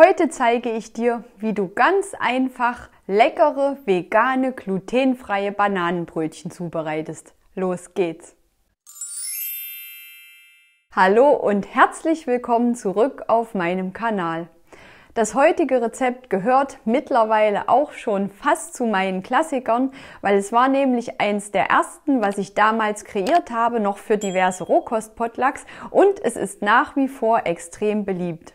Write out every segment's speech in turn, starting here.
Heute zeige ich dir, wie du ganz einfach leckere, vegane, glutenfreie Bananenbrötchen zubereitest. Los geht's! Hallo und herzlich willkommen zurück auf meinem Kanal. Das heutige Rezept gehört mittlerweile auch schon fast zu meinen Klassikern, weil es war nämlich eins der ersten, was ich damals kreiert habe, noch für diverse Rohkostpotlucks und es ist nach wie vor extrem beliebt.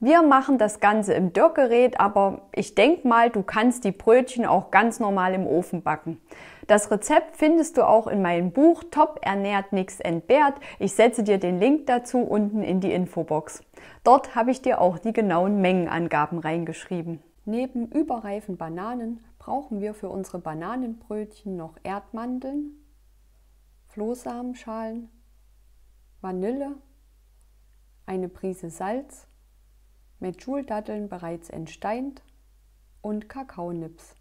Wir machen das Ganze im Dürrgerät, aber ich denke mal, du kannst die Brötchen auch ganz normal im Ofen backen. Das Rezept findest du auch in meinem Buch Top ernährt nix entbehrt. Ich setze dir den Link dazu unten in die Infobox. Dort habe ich dir auch die genauen Mengenangaben reingeschrieben. Neben überreifen Bananen brauchen wir für unsere Bananenbrötchen noch Erdmandeln, Flohsamenschalen, Vanille, eine Prise Salz mit Schuldatteln bereits entsteint und Kakaonips.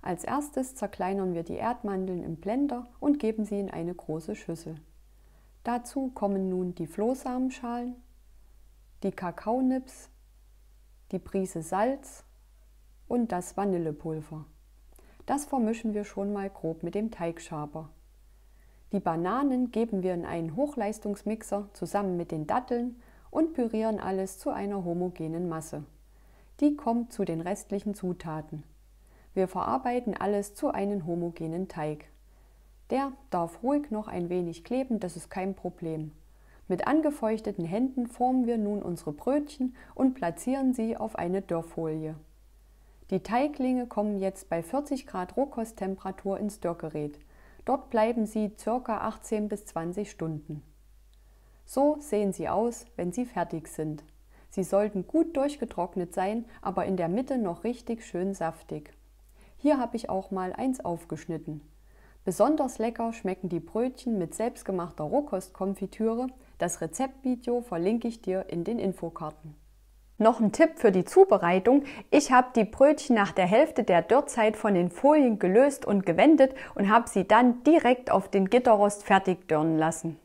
Als erstes zerkleinern wir die Erdmandeln im Blender und geben sie in eine große Schüssel. Dazu kommen nun die Flohsamenschalen, die Kakaonips, die Prise Salz und das Vanillepulver. Das vermischen wir schon mal grob mit dem Teigschaber. Die Bananen geben wir in einen Hochleistungsmixer zusammen mit den Datteln und pürieren alles zu einer homogenen Masse. Die kommt zu den restlichen Zutaten. Wir verarbeiten alles zu einem homogenen Teig. Der darf ruhig noch ein wenig kleben, das ist kein Problem. Mit angefeuchteten Händen formen wir nun unsere Brötchen und platzieren sie auf eine Dörrfolie. Die Teiglinge kommen jetzt bei 40 Grad Rohkosttemperatur ins Dörrgerät. Dort bleiben sie ca. 18 bis 20 Stunden. So sehen sie aus, wenn sie fertig sind. Sie sollten gut durchgetrocknet sein, aber in der Mitte noch richtig schön saftig. Hier habe ich auch mal eins aufgeschnitten. Besonders lecker schmecken die Brötchen mit selbstgemachter Rohkostkonfitüre. Das Rezeptvideo verlinke ich dir in den Infokarten. Noch ein Tipp für die Zubereitung. Ich habe die Brötchen nach der Hälfte der Dürrzeit von den Folien gelöst und gewendet und habe sie dann direkt auf den Gitterrost fertig dürren lassen.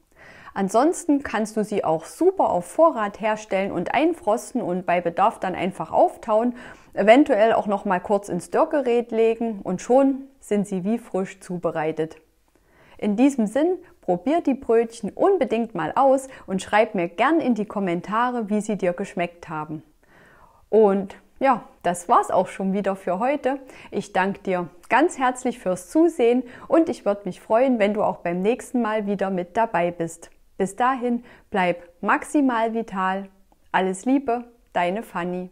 Ansonsten kannst du sie auch super auf Vorrat herstellen und einfrosten und bei Bedarf dann einfach auftauen, eventuell auch noch mal kurz ins Dörrgerät legen und schon sind sie wie frisch zubereitet. In diesem Sinn, probier die Brötchen unbedingt mal aus und schreib mir gern in die Kommentare, wie sie dir geschmeckt haben. Und ja, das war's auch schon wieder für heute. Ich danke dir ganz herzlich fürs Zusehen und ich würde mich freuen, wenn du auch beim nächsten Mal wieder mit dabei bist. Bis dahin, bleib maximal vital. Alles Liebe, deine Fanny.